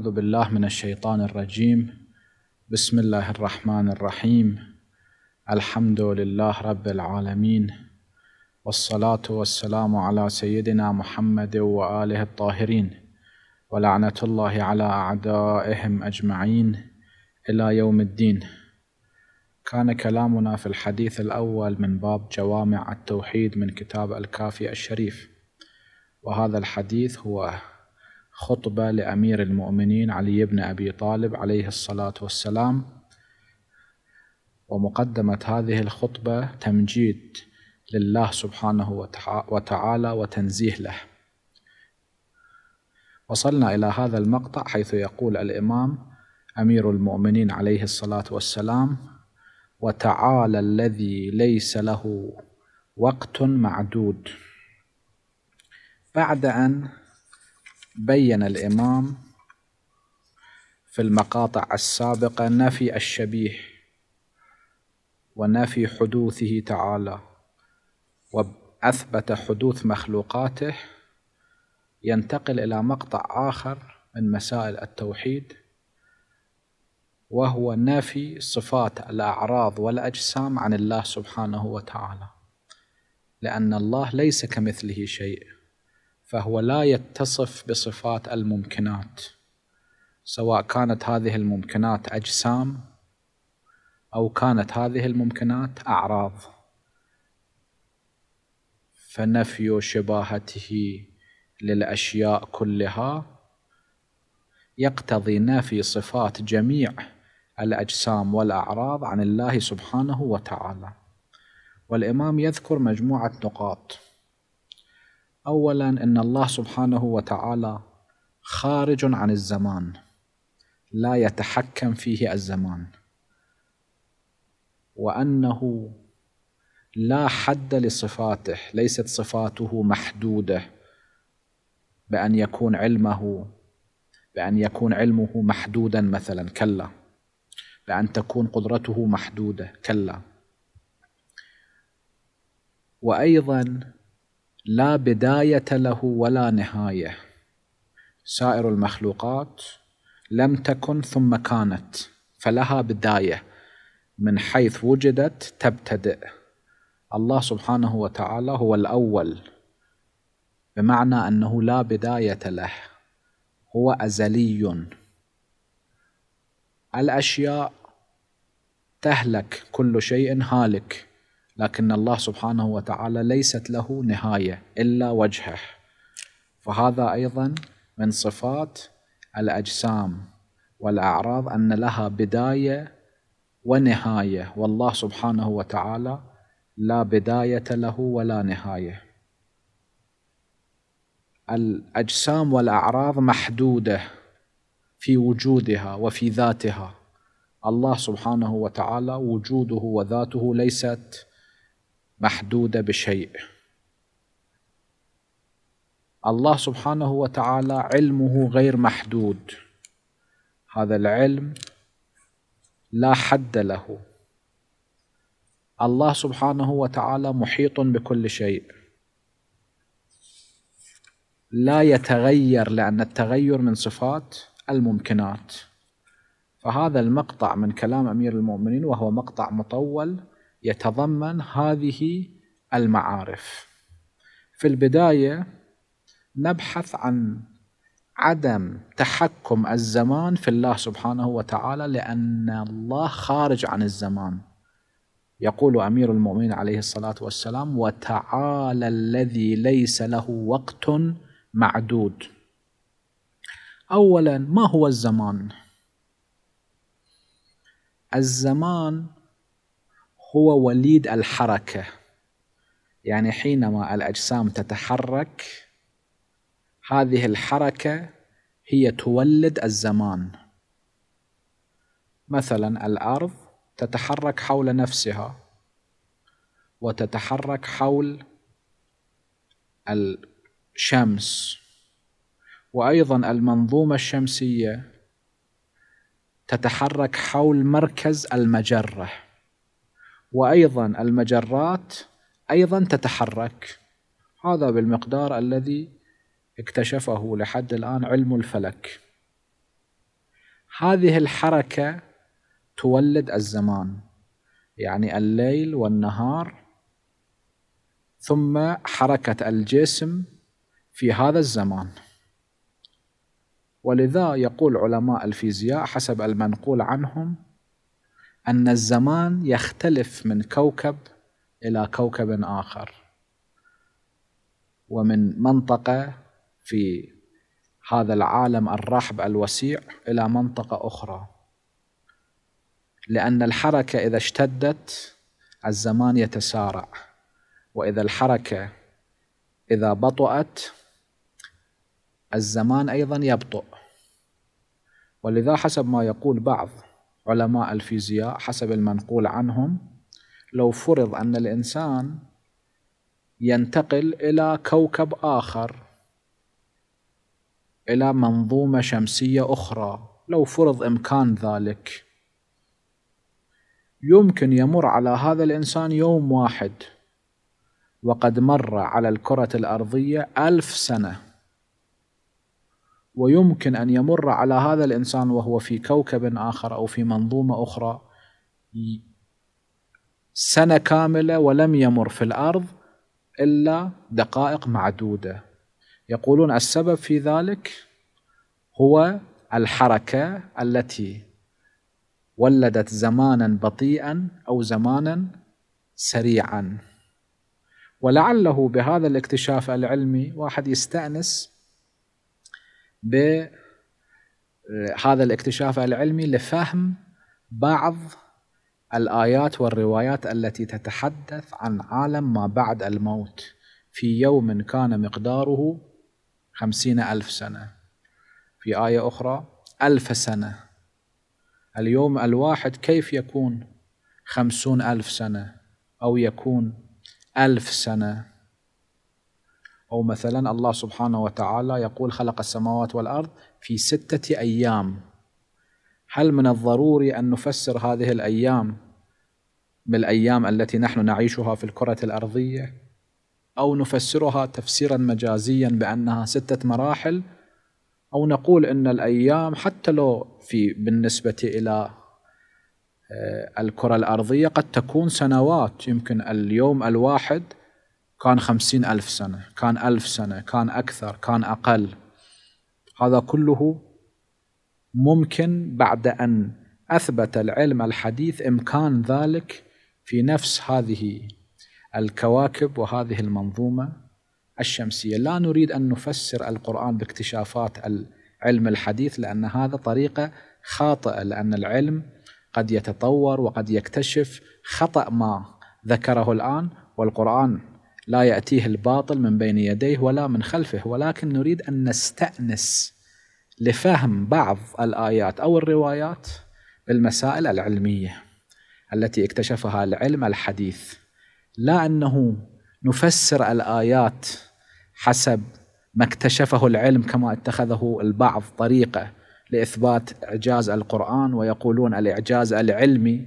أعوذ بالله من الشيطان الرجيم بسم الله الرحمن الرحيم الحمد لله رب العالمين والصلاة والسلام على سيدنا محمد وآله الطاهرين ولعنة الله على أعدائهم أجمعين إلى يوم الدين كان كلامنا في الحديث الأول من باب جوامع التوحيد من كتاب الكافي الشريف وهذا الحديث هو خطبة لأمير المؤمنين علي بن أبي طالب عليه الصلاة والسلام ومقدمة هذه الخطبة تمجيد لله سبحانه وتعالى وتنزيه له وصلنا إلى هذا المقطع حيث يقول الإمام أمير المؤمنين عليه الصلاة والسلام وتعالى الذي ليس له وقت معدود بعد أن بين الإمام في المقاطع السابقة نفي الشبيه ونفي حدوثه تعالى وأثبت حدوث مخلوقاته ينتقل إلى مقطع آخر من مسائل التوحيد وهو نفي صفات الأعراض والأجسام عن الله سبحانه وتعالى لأن الله ليس كمثله شيء فهو لا يتصف بصفات الممكنات سواء كانت هذه الممكنات أجسام أو كانت هذه الممكنات أعراض فنفي شباهته للأشياء كلها يقتضي نفي صفات جميع الأجسام والأعراض عن الله سبحانه وتعالى والإمام يذكر مجموعة نقاط اولا ان الله سبحانه وتعالى خارج عن الزمان لا يتحكم فيه الزمان وانه لا حد لصفاته ليست صفاته محدوده بان يكون علمه بان يكون علمه محدودا مثلا كلا بان تكون قدرته محدوده كلا وايضا لا بداية له ولا نهاية سائر المخلوقات لم تكن ثم كانت فلها بداية من حيث وجدت تبتدئ الله سبحانه وتعالى هو الأول بمعنى أنه لا بداية له هو أزلي الأشياء تهلك كل شيء هالك لكن الله سبحانه وتعالى ليست له نهايه الا وجهه فهذا ايضا من صفات الاجسام والاعراض ان لها بدايه ونهايه والله سبحانه وتعالى لا بدايه له ولا نهايه الاجسام والاعراض محدوده في وجودها وفي ذاتها الله سبحانه وتعالى وجوده وذاته ليست محدوده بشيء الله سبحانه وتعالى علمه غير محدود هذا العلم لا حد له الله سبحانه وتعالى محيط بكل شيء لا يتغير لأن التغير من صفات الممكنات فهذا المقطع من كلام أمير المؤمنين وهو مقطع مطول يتضمن هذه المعارف في البداية نبحث عن عدم تحكم الزمان في الله سبحانه وتعالى لأن الله خارج عن الزمان يقول أمير المؤمنين عليه الصلاة والسلام وتعالى الذي ليس له وقت معدود أولا ما هو الزمان؟ الزمان هو وليد الحركة يعني حينما الأجسام تتحرك هذه الحركة هي تولد الزمان مثلا الأرض تتحرك حول نفسها وتتحرك حول الشمس وأيضا المنظومة الشمسية تتحرك حول مركز المجرة وايضا المجرات ايضا تتحرك هذا بالمقدار الذي اكتشفه لحد الان علم الفلك هذه الحركه تولد الزمان يعني الليل والنهار ثم حركه الجسم في هذا الزمان ولذا يقول علماء الفيزياء حسب المنقول عنهم أن الزمان يختلف من كوكب إلى كوكب آخر ومن منطقة في هذا العالم الرحب الوسيع إلى منطقة أخرى لأن الحركة إذا اشتدت الزمان يتسارع وإذا الحركة إذا بطأت الزمان أيضا يبطئ ولذا حسب ما يقول بعض علماء الفيزياء حسب المنقول عنهم لو فرض أن الإنسان ينتقل إلى كوكب آخر إلى منظومة شمسية أخرى لو فرض إمكان ذلك يمكن يمر على هذا الإنسان يوم واحد وقد مر على الكرة الأرضية ألف سنة ويمكن أن يمر على هذا الإنسان وهو في كوكب آخر أو في منظومة أخرى سنة كاملة ولم يمر في الأرض إلا دقائق معدودة يقولون السبب في ذلك هو الحركة التي ولدت زمانا بطيئا أو زمانا سريعا ولعله بهذا الاكتشاف العلمي واحد يستأنس بهذا آه، الاكتشاف العلمي لفهم بعض الآيات والروايات التي تتحدث عن عالم ما بعد الموت في يوم كان مقداره خمسين ألف سنة في آية أخرى ألف سنة اليوم الواحد كيف يكون خمسون ألف سنة أو يكون ألف سنة أو مثلا الله سبحانه وتعالى يقول خلق السماوات والأرض في ستة أيام هل من الضروري أن نفسر هذه الأيام بالأيام التي نحن نعيشها في الكرة الأرضية أو نفسرها تفسيرا مجازيا بأنها ستة مراحل أو نقول أن الأيام حتى لو في بالنسبة إلى آه، الكرة الأرضية قد تكون سنوات يمكن اليوم الواحد كان خمسين ألف سنة كان ألف سنة كان أكثر كان أقل هذا كله ممكن بعد أن أثبت العلم الحديث إمكان ذلك في نفس هذه الكواكب وهذه المنظومة الشمسية لا نريد أن نفسر القرآن باكتشافات العلم الحديث لأن هذا طريقة خاطئة لأن العلم قد يتطور وقد يكتشف خطأ ما ذكره الآن والقرآن لا يأتيه الباطل من بين يديه ولا من خلفه ولكن نريد أن نستأنس لفهم بعض الآيات أو الروايات بالمسائل العلمية التي اكتشفها العلم الحديث لا أنه نفسر الآيات حسب ما اكتشفه العلم كما اتخذه البعض طريقة لإثبات إعجاز القرآن ويقولون الإعجاز العلمي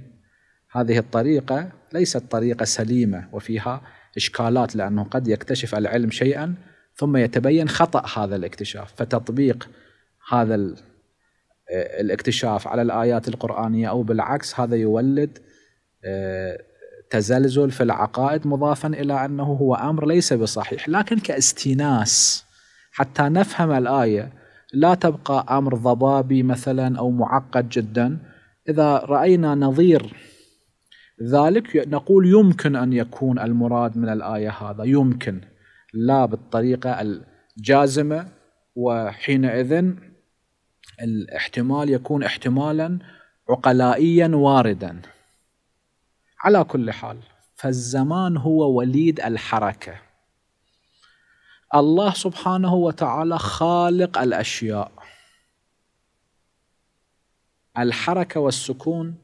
هذه الطريقة ليست طريقة سليمة وفيها إشكالات لأنه قد يكتشف العلم شيئا ثم يتبين خطأ هذا الاكتشاف فتطبيق هذا آه، الاكتشاف على الآيات القرآنية أو بالعكس هذا يولد آه، تزلزل في العقائد مضافا إلى أنه هو أمر ليس بصحيح لكن كاستئناس حتى نفهم الآية لا تبقى أمر ضبابي مثلا أو معقد جدا إذا رأينا نظير ذلك نقول يمكن أن يكون المراد من الآية هذا يمكن لا بالطريقة الجازمة وحينئذ الاحتمال يكون احتمالا عقلائيا واردا على كل حال فالزمان هو وليد الحركة الله سبحانه وتعالى خالق الأشياء الحركة والسكون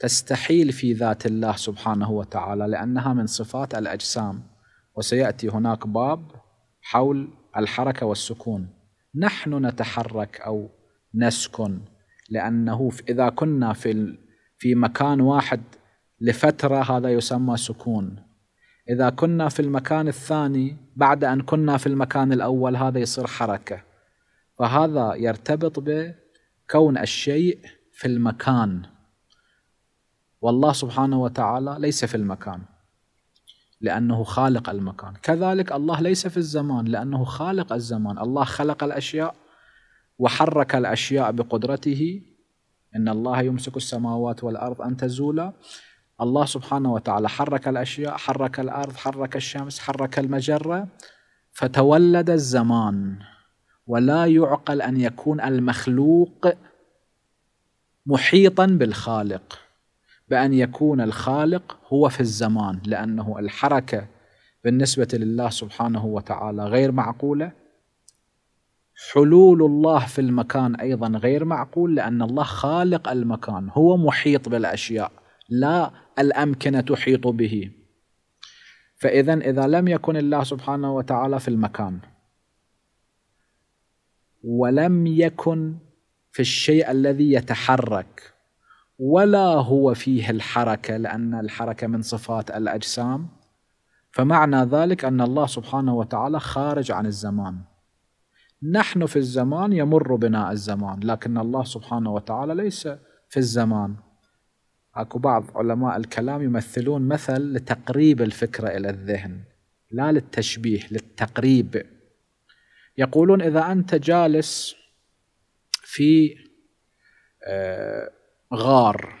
تستحيل في ذات الله سبحانه وتعالى لأنها من صفات الأجسام وسيأتي هناك باب حول الحركة والسكون نحن نتحرك أو نسكن لأنه إذا كنا في في مكان واحد لفترة هذا يسمى سكون إذا كنا في المكان الثاني بعد أن كنا في المكان الأول هذا يصير حركة فهذا يرتبط بكون الشيء في المكان والله سبحانه وتعالى ليس في المكان لأنه خالق المكان كذلك الله ليس في الزمان لأنه خالق الزمان الله خلق الأشياء وحرك الأشياء بقدرته إن الله يمسك السماوات والأرض أن تزولا الله سبحانه وتعالى حرك الأشياء حرك الأرض حرك الشمس حرك المجرة فتولد الزمان ولا يعقل أن يكون المخلوق محيطا بالخالق بأن يكون الخالق هو في الزمان لأنه الحركة بالنسبة لله سبحانه وتعالى غير معقولة حلول الله في المكان أيضا غير معقول لأن الله خالق المكان هو محيط بالأشياء لا الأمكنة تحيط به فإذا إذا لم يكن الله سبحانه وتعالى في المكان ولم يكن في الشيء الذي يتحرك ولا هو فيه الحركه لان الحركه من صفات الاجسام فمعنى ذلك ان الله سبحانه وتعالى خارج عن الزمان نحن في الزمان يمر بنا الزمان لكن الله سبحانه وتعالى ليس في الزمان اكو بعض علماء الكلام يمثلون مثل لتقريب الفكره الى الذهن لا للتشبيه للتقريب يقولون اذا انت جالس في آه غار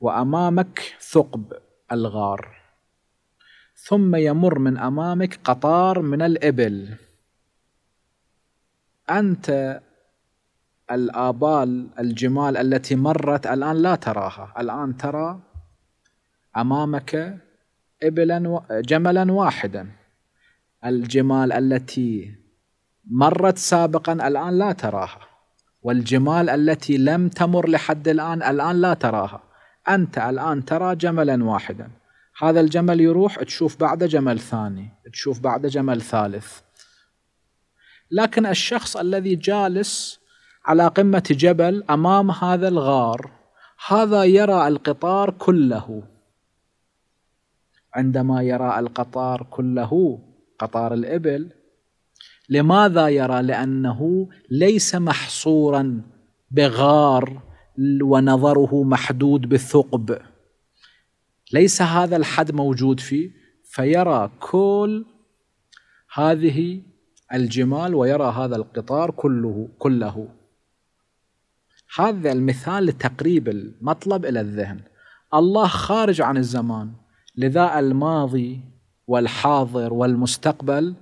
وأمامك ثقب الغار ثم يمر من أمامك قطار من الإبل أنت الآبال الجمال التي مرت الآن لا تراها الآن ترى أمامك إبلا جملا واحدا الجمال التي مرت سابقا الآن لا تراها والجمال التي لم تمر لحد الآن الآن لا تراها أنت الآن ترى جملا واحدا هذا الجمل يروح تشوف بعده جمل ثاني تشوف بعده جمل ثالث لكن الشخص الذي جالس على قمة جبل أمام هذا الغار هذا يرى القطار كله عندما يرى القطار كله قطار الإبل لماذا يرى لانه ليس محصورا بغار ونظره محدود بالثقب ليس هذا الحد موجود فيه فيرى كل هذه الجمال ويرى هذا القطار كله كله هذا المثال لتقريب المطلب الى الذهن الله خارج عن الزمان لذا الماضي والحاضر والمستقبل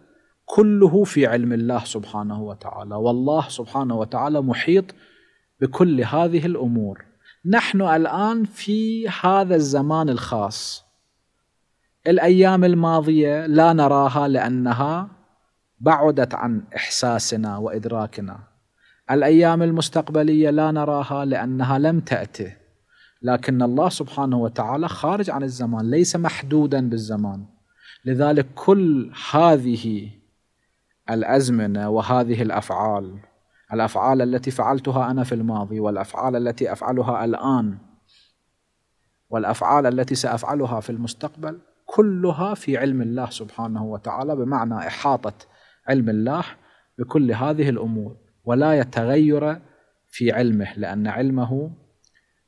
كله في علم الله سبحانه وتعالى والله سبحانه وتعالى محيط بكل هذه الامور نحن الان في هذا الزمان الخاص الايام الماضيه لا نراها لانها بعدت عن احساسنا وادراكنا الايام المستقبليه لا نراها لانها لم تاتي لكن الله سبحانه وتعالى خارج عن الزمان ليس محدودا بالزمان لذلك كل هذه الازمنه وهذه الافعال الافعال التي فعلتها انا في الماضي والافعال التي افعلها الان والافعال التي سافعلها في المستقبل كلها في علم الله سبحانه وتعالى بمعنى احاطه علم الله بكل هذه الامور ولا يتغير في علمه لان علمه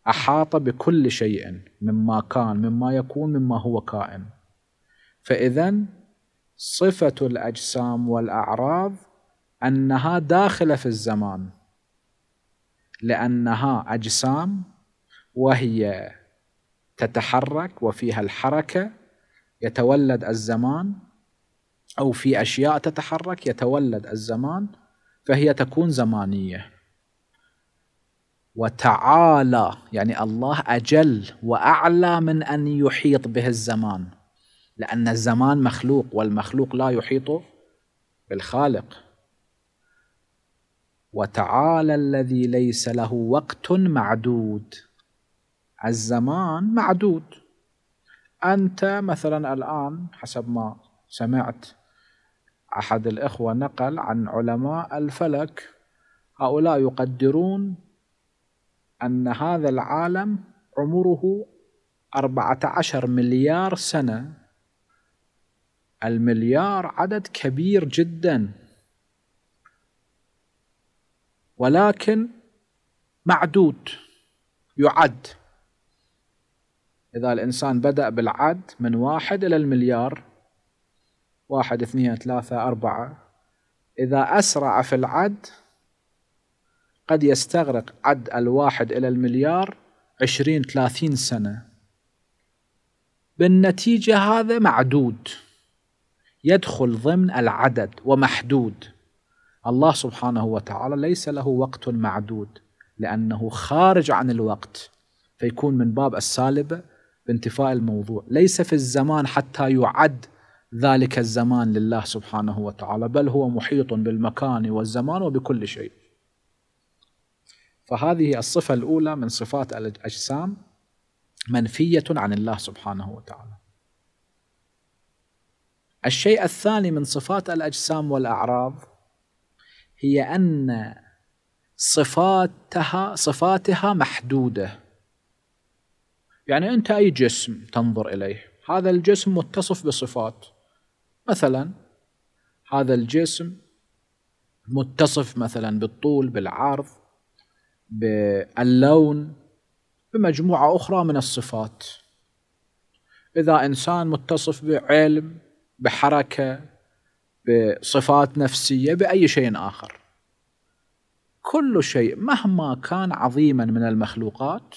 احاط بكل شيء مما كان مما يكون مما هو كائن فاذا صفة الأجسام والأعراض أنها داخلة في الزمان لأنها أجسام وهي تتحرك وفيها الحركة يتولد الزمان أو في أشياء تتحرك يتولد الزمان فهي تكون زمانية وتعالى يعني الله أجل وأعلى من أن يحيط به الزمان لأن الزمان مخلوق والمخلوق لا يحيط بالخالق وتعالى الذي ليس له وقت معدود الزمان معدود أنت مثلا الآن حسب ما سمعت أحد الإخوة نقل عن علماء الفلك هؤلاء يقدرون أن هذا العالم عمره 14 مليار سنة المليار عدد كبير جدا ولكن معدود يعد إذا الإنسان بدأ بالعد من واحد إلى المليار واحد اثنين ثلاثة أربعة إذا أسرع في العد قد يستغرق عد الواحد إلى المليار عشرين ثلاثين سنة بالنتيجة هذا معدود يدخل ضمن العدد ومحدود الله سبحانه وتعالى ليس له وقت معدود لأنه خارج عن الوقت فيكون من باب السالبة بانتفاء الموضوع ليس في الزمان حتى يعد ذلك الزمان لله سبحانه وتعالى بل هو محيط بالمكان والزمان وبكل شيء فهذه الصفة الأولى من صفات الأجسام منفية عن الله سبحانه وتعالى الشيء الثاني من صفات الاجسام والاعراض هي ان صفاتها صفاتها محدوده يعني انت اي جسم تنظر اليه هذا الجسم متصف بصفات مثلا هذا الجسم متصف مثلا بالطول بالعرض باللون بمجموعه اخرى من الصفات اذا انسان متصف بعلم بحركه بصفات نفسيه باي شيء اخر كل شيء مهما كان عظيما من المخلوقات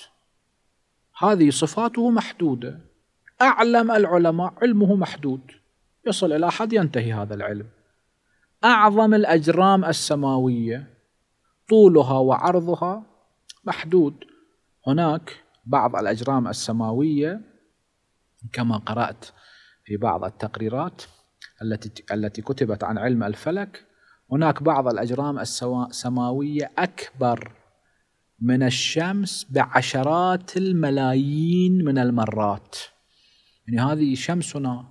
هذه صفاته محدوده اعلم العلماء علمه محدود يصل الى حد ينتهي هذا العلم اعظم الاجرام السماويه طولها وعرضها محدود هناك بعض الاجرام السماويه كما قرات في بعض التقريرات التي التي كتبت عن علم الفلك هناك بعض الأجرام السماوية أكبر من الشمس بعشرات الملايين من المرات يعني هذه شمسنا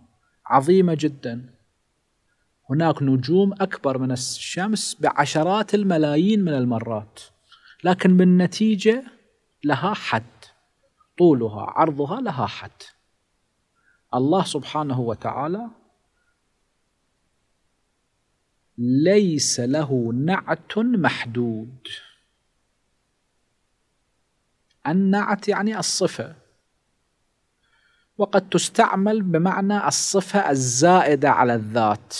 عظيمة جدا هناك نجوم أكبر من الشمس بعشرات الملايين من المرات لكن بالنتيجة لها حد طولها عرضها لها حد الله سبحانه وتعالى ليس له نعت محدود النعت يعني الصفة وقد تستعمل بمعنى الصفة الزائدة على الذات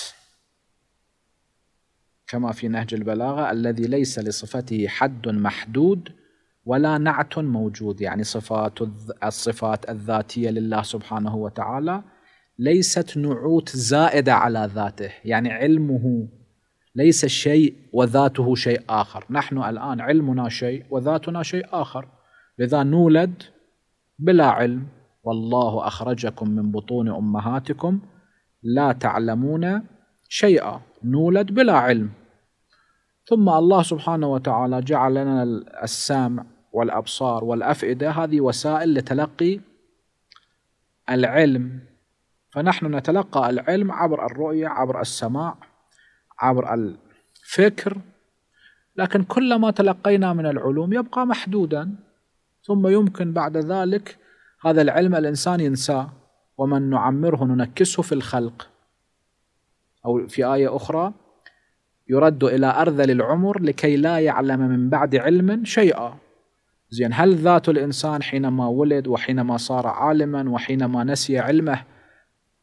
كما في نهج البلاغة الذي ليس لصفته حد محدود ولا نعت موجود يعني صفات الصفات الذاتيه لله سبحانه وتعالى ليست نعوت زائده على ذاته يعني علمه ليس شيء وذاته شيء اخر نحن الان علمنا شيء وذاتنا شيء اخر لذا نولد بلا علم والله اخرجكم من بطون امهاتكم لا تعلمون شيئا نولد بلا علم ثم الله سبحانه وتعالى جعل لنا السامع والأبصار والأفئدة هذه وسائل لتلقي العلم فنحن نتلقى العلم عبر الرؤية عبر السماع عبر الفكر لكن كل ما تلقينا من العلوم يبقى محدودا ثم يمكن بعد ذلك هذا العلم الإنسان ينساه ومن نعمره ننكسه في الخلق أو في آية أخرى يرد إلى أرذل العمر لكي لا يعلم من بعد علم شيئا زين هل ذات الإنسان حينما ولد وحينما صار عالما وحينما نسي علمه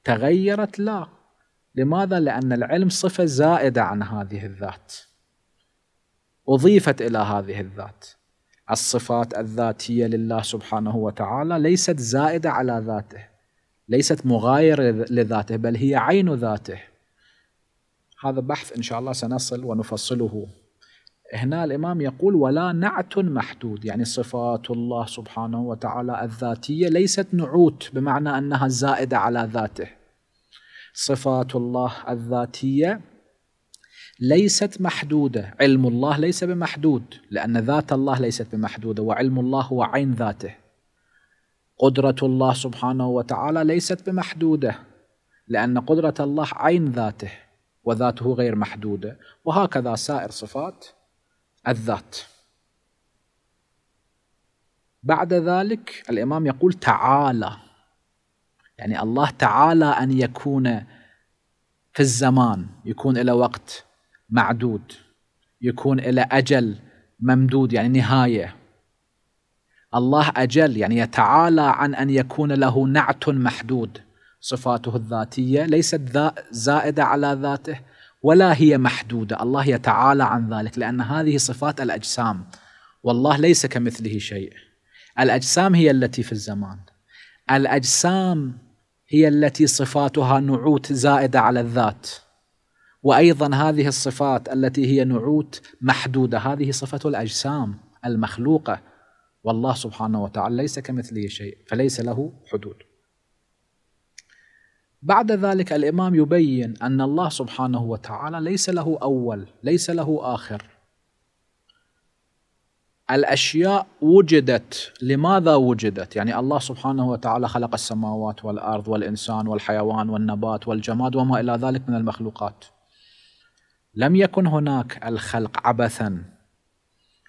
تغيرت لا لماذا؟ لأن العلم صفة زائدة عن هذه الذات أضيفت إلى هذه الذات الصفات الذاتية لله سبحانه وتعالى ليست زائدة على ذاته ليست مغايرة لذاته بل هي عين ذاته هذا بحث إن شاء الله سنصل ونفصله هنا الإمام يقول ولا نعت محدود يعني صفات الله سبحانه وتعالى الذاتية ليست نعوت بمعنى أنها زائدة على ذاته صفات الله الذاتية ليست محدودة علم الله ليس بمحدود لأن ذات الله ليست بمحدودة وعلم الله هو عين ذاته قدرة الله سبحانه وتعالى ليست بمحدودة لأن قدرة الله عين ذاته وذاته غير محدودة وهكذا سائر صفات الذات بعد ذلك الإمام يقول تعالى يعني الله تعالى أن يكون في الزمان يكون إلى وقت معدود يكون إلى أجل ممدود يعني نهاية الله أجل يعني يتعالى عن أن يكون له نعت محدود صفاته الذاتية ليست زائدة على ذاته ولا هي محدودة الله يتعالى عن ذلك لأن هذه صفات الأجسام والله ليس كمثله شيء الأجسام هي التي في الزمان الأجسام هي التي صفاتها نعوت زائدة على الذات وأيضا هذه الصفات التي هي نعوت محدودة هذه صفة الأجسام المخلوقة والله سبحانه وتعالى ليس كمثله شيء فليس له حدود بعد ذلك الإمام يبين أن الله سبحانه وتعالى ليس له أول ليس له آخر الأشياء وجدت لماذا وجدت يعني الله سبحانه وتعالى خلق السماوات والأرض والإنسان والحيوان والنبات والجماد وما إلى ذلك من المخلوقات لم يكن هناك الخلق عبثا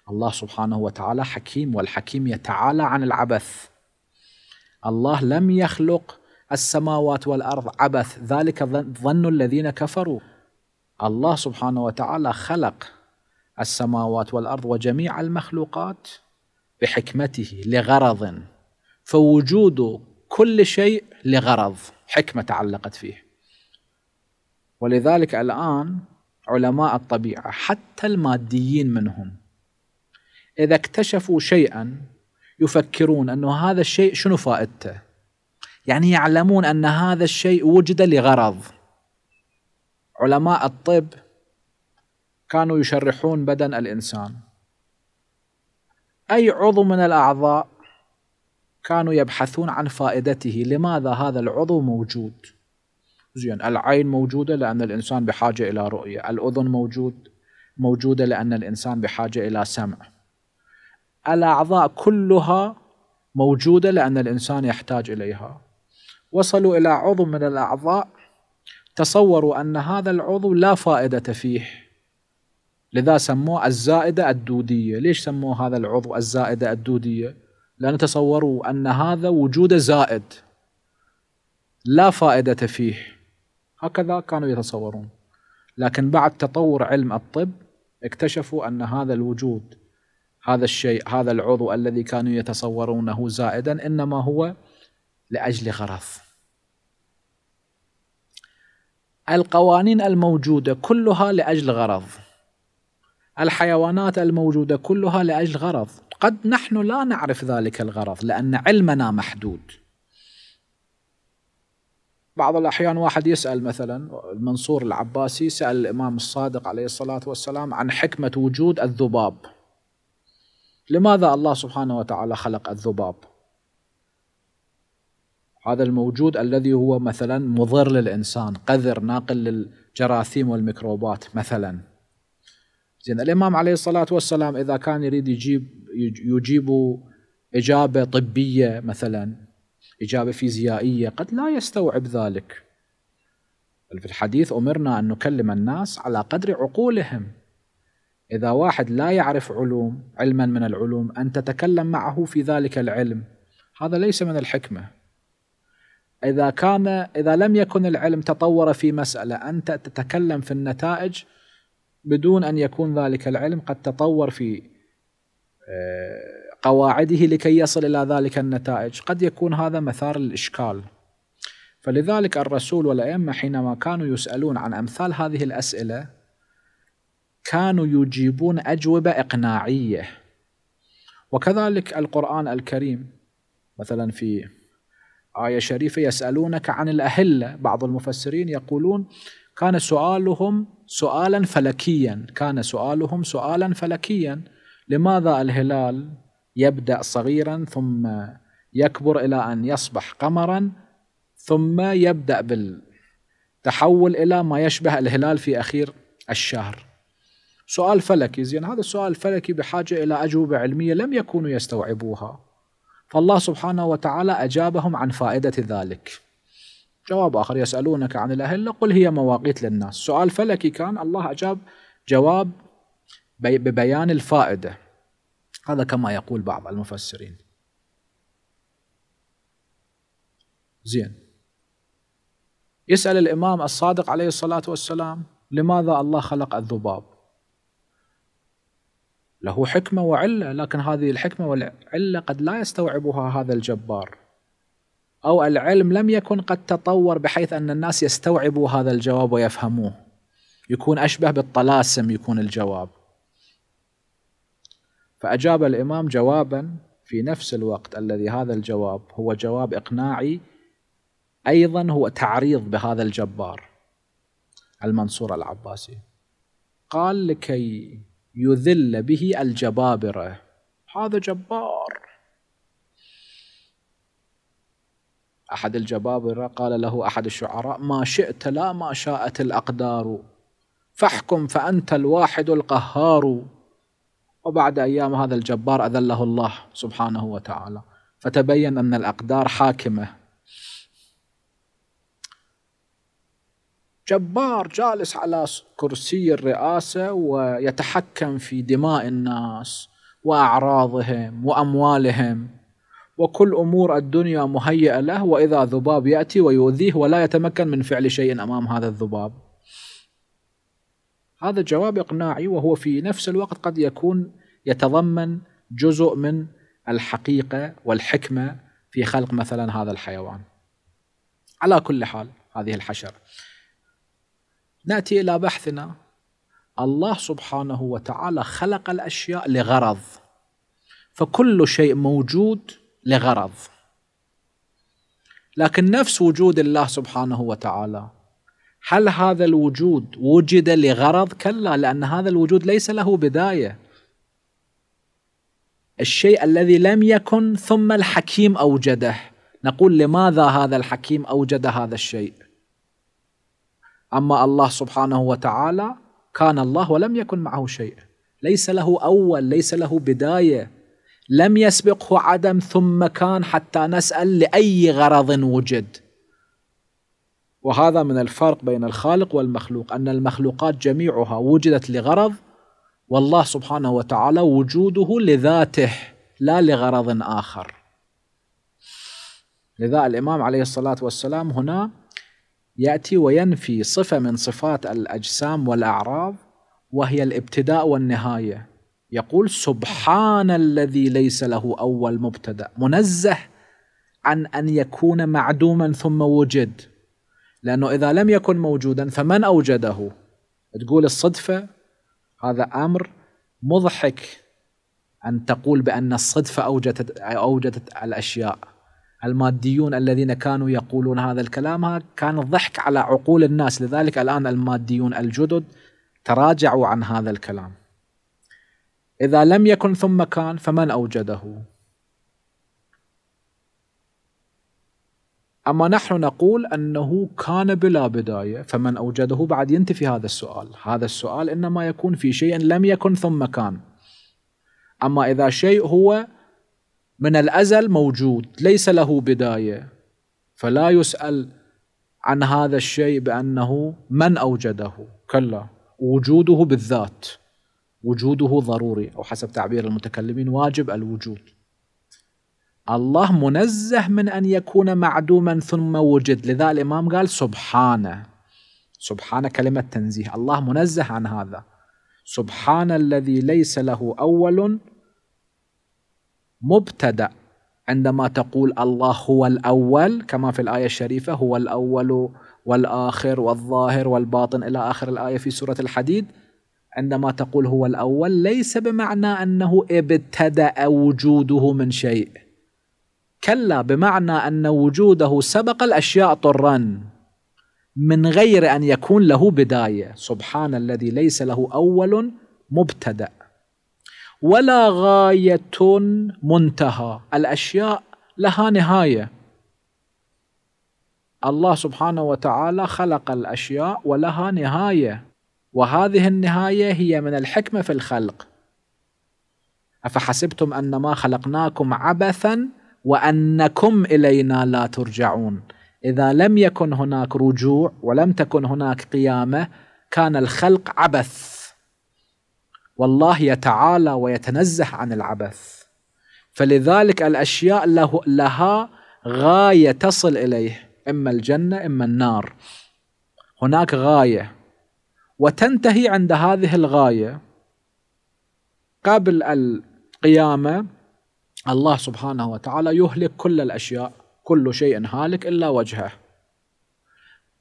الله سبحانه وتعالى حكيم والحكيم يتعالى عن العبث الله لم يخلق السماوات والارض عبث ذلك ظن الذين كفروا الله سبحانه وتعالى خلق السماوات والارض وجميع المخلوقات بحكمته لغرض فوجود كل شيء لغرض حكمه تعلقت فيه ولذلك الان علماء الطبيعه حتى الماديين منهم اذا اكتشفوا شيئا يفكرون انه هذا الشيء شنو فائدته يعني يعلمون أن هذا الشيء وجد لغرض علماء الطب كانوا يشرحون بدن الإنسان أي عضو من الأعضاء كانوا يبحثون عن فائدته لماذا هذا العضو موجود زين العين موجودة لأن الإنسان بحاجة إلى رؤية الأذن موجود موجودة لأن الإنسان بحاجة إلى سمع الأعضاء كلها موجودة لأن الإنسان يحتاج إليها وصلوا إلى عضو من الأعضاء تصوروا أن هذا العضو لا فائدة فيه لذا سموه الزائدة الدودية ليش سموه هذا العضو الزائدة الدودية لأن تصوروا أن هذا وجود زائد لا فائدة فيه هكذا كانوا يتصورون لكن بعد تطور علم الطب اكتشفوا أن هذا الوجود هذا الشيء هذا العضو الذي كانوا يتصورونه زائدا إنما هو لأجل غرض القوانين الموجودة كلها لأجل غرض الحيوانات الموجودة كلها لأجل غرض قد نحن لا نعرف ذلك الغرض لأن علمنا محدود بعض الأحيان واحد يسأل مثلا المنصور العباسي سأل الإمام الصادق عليه الصلاة والسلام عن حكمة وجود الذباب لماذا الله سبحانه وتعالى خلق الذباب هذا الموجود الذي هو مثلا مضر للإنسان قذر ناقل للجراثيم والميكروبات مثلا زين الإمام عليه الصلاة والسلام إذا كان يريد يجيب يجيب إجابة طبية مثلا إجابة فيزيائية قد لا يستوعب ذلك في الحديث أمرنا أن نكلم الناس على قدر عقولهم إذا واحد لا يعرف علوم علما من العلوم أن تتكلم معه في ذلك العلم هذا ليس من الحكمة إذا كان إذا لم يكن العلم تطور في مسألة أنت تتكلم في النتائج بدون أن يكون ذلك العلم قد تطور في آه، قواعده لكي يصل إلى ذلك النتائج قد يكون هذا مثار الإشكال فلذلك الرسول والأئمة حينما كانوا يسألون عن أمثال هذه الأسئلة كانوا يجيبون أجوبة إقناعية وكذلك القرآن الكريم مثلا في آية شريفة يسألونك عن الأهلة بعض المفسرين يقولون كان سؤالهم سؤالا فلكيا كان سؤالهم سؤالا فلكيا لماذا الهلال يبدأ صغيرا ثم يكبر إلى أن يصبح قمرا ثم يبدأ بالتحول إلى ما يشبه الهلال في أخير الشهر سؤال فلكي زين هذا السؤال الفلكي بحاجة إلى أجوبة علمية لم يكونوا يستوعبوها فالله سبحانه وتعالى أجابهم عن فائدة ذلك جواب آخر يسألونك عن الأهلة قل هي مواقيت للناس سؤال فلكي كان الله أجاب جواب ببيان الفائدة هذا كما يقول بعض المفسرين زين يسأل الإمام الصادق عليه الصلاة والسلام لماذا الله خلق الذباب له حكمة وعلة لكن هذه الحكمة والعلة قد لا يستوعبها هذا الجبار أو العلم لم يكن قد تطور بحيث أن الناس يستوعبوا هذا الجواب ويفهموه يكون أشبه بالطلاسم يكون الجواب فأجاب الإمام جوابا في نفس الوقت الذي هذا الجواب هو جواب إقناعي أيضا هو تعريض بهذا الجبار المنصور العباسي قال لكي يذل به الجبابرة هذا جبار أحد الجبابرة قال له أحد الشعراء ما شئت لا ما شاءت الأقدار فاحكم فأنت الواحد القهار وبعد أيام هذا الجبار أذله الله سبحانه وتعالى فتبين أن الأقدار حاكمة جبار جالس على كرسي الرئاسة ويتحكم في دماء الناس وأعراضهم وأموالهم وكل أمور الدنيا مهيئة له وإذا ذباب يأتي ويؤذيه ولا يتمكن من فعل شيء أمام هذا الذباب هذا جواب إقناعي وهو في نفس الوقت قد يكون يتضمن جزء من الحقيقة والحكمة في خلق مثلا هذا الحيوان على كل حال هذه الحشرة ناتي الى بحثنا الله سبحانه وتعالى خلق الاشياء لغرض فكل شيء موجود لغرض لكن نفس وجود الله سبحانه وتعالى هل هذا الوجود وجد لغرض كلا لان هذا الوجود ليس له بدايه الشيء الذي لم يكن ثم الحكيم اوجده نقول لماذا هذا الحكيم اوجد هذا الشيء أما الله سبحانه وتعالى كان الله ولم يكن معه شيء ليس له أول ليس له بداية لم يسبقه عدم ثم كان حتى نسأل لأي غرض وجد وهذا من الفرق بين الخالق والمخلوق أن المخلوقات جميعها وجدت لغرض والله سبحانه وتعالى وجوده لذاته لا لغرض آخر لذا الإمام عليه الصلاة والسلام هنا ياتي وينفي صفه من صفات الاجسام والاعراض وهي الابتداء والنهايه يقول سبحان الذي ليس له اول مبتدا منزه عن ان يكون معدوما ثم وجد لانه اذا لم يكن موجودا فمن اوجده تقول الصدفه هذا امر مضحك ان تقول بان الصدفه اوجدت اوجدت الاشياء الماديون الذين كانوا يقولون هذا الكلام كان الضحك على عقول الناس لذلك الآن الماديون الجدد تراجعوا عن هذا الكلام إذا لم يكن ثم كان فمن أوجده أما نحن نقول أنه كان بلا بداية فمن أوجده بعد ينتفي هذا السؤال هذا السؤال إنما يكون في شيء لم يكن ثم كان أما إذا شيء هو من الازل موجود ليس له بدايه فلا يسال عن هذا الشيء بانه من اوجده كلا وجوده بالذات وجوده ضروري او حسب تعبير المتكلمين واجب الوجود الله منزه من ان يكون معدوما ثم وجد لذا الامام قال سبحانه سبحانه كلمه تنزيه الله منزه عن هذا سبحان الذي ليس له اول مبتدا عندما تقول الله هو الاول كما في الايه الشريفه هو الاول والاخر والظاهر والباطن الى اخر الايه في سوره الحديد عندما تقول هو الاول ليس بمعنى انه ابتدا وجوده من شيء كلا بمعنى ان وجوده سبق الاشياء طرا من غير ان يكون له بدايه سبحان الذي ليس له اول مبتدأ ولا غايه منتهى الاشياء لها نهايه الله سبحانه وتعالى خلق الاشياء ولها نهايه وهذه النهايه هي من الحكمه في الخلق افحسبتم انما خلقناكم عبثا وانكم الينا لا ترجعون اذا لم يكن هناك رجوع ولم تكن هناك قيامه كان الخلق عبث والله يتعالى ويتنزه عن العبث فلذلك الأشياء له لها غاية تصل إليه إما الجنة إما النار هناك غاية وتنتهي عند هذه الغاية قبل القيامة الله سبحانه وتعالى يهلك كل الأشياء كل شيء هالك إلا وجهه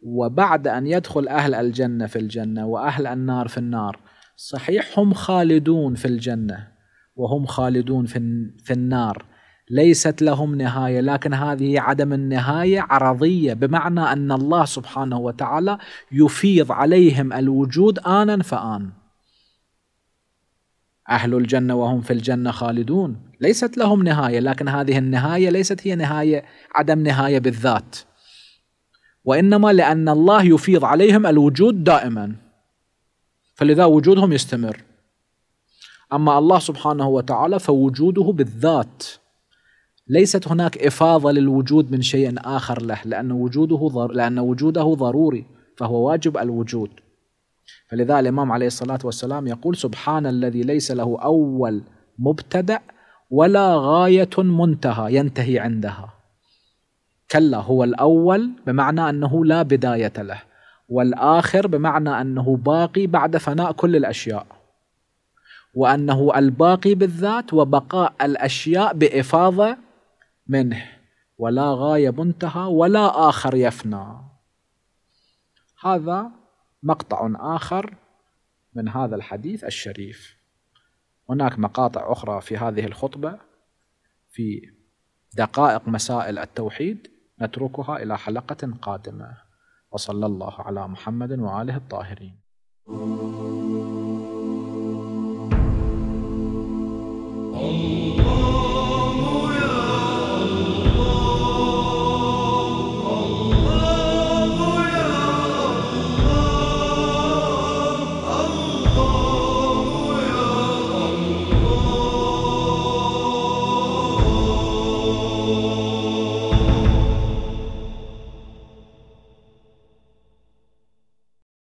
وبعد أن يدخل أهل الجنة في الجنة وأهل النار في النار صحيح هم خالدون في الجنه وهم خالدون في في النار ليست لهم نهايه لكن هذه عدم النهايه عرضيه بمعنى ان الله سبحانه وتعالى يفيض عليهم الوجود انا فان اهل الجنه وهم في الجنه خالدون ليست لهم نهايه لكن هذه النهايه ليست هي نهايه عدم نهايه بالذات وانما لان الله يفيض عليهم الوجود دائما فلذا وجودهم يستمر أما الله سبحانه وتعالى فوجوده بالذات ليست هناك إفاضة للوجود من شيء آخر له لأن وجوده ضر... لأن وجوده ضروري فهو واجب الوجود فلذا الإمام عليه الصلاة والسلام يقول سبحان الذي ليس له أول مبتدأ ولا غاية منتهى ينتهي عندها كلا هو الأول بمعنى أنه لا بداية له والآخر بمعنى أنه باقي بعد فناء كل الأشياء وأنه الباقي بالذات وبقاء الأشياء بإفاضة منه ولا غاية منتهى ولا آخر يفنى هذا مقطع آخر من هذا الحديث الشريف هناك مقاطع أخرى في هذه الخطبة في دقائق مسائل التوحيد نتركها إلى حلقة قادمة وصلى الله على محمد وآله الطاهرين الله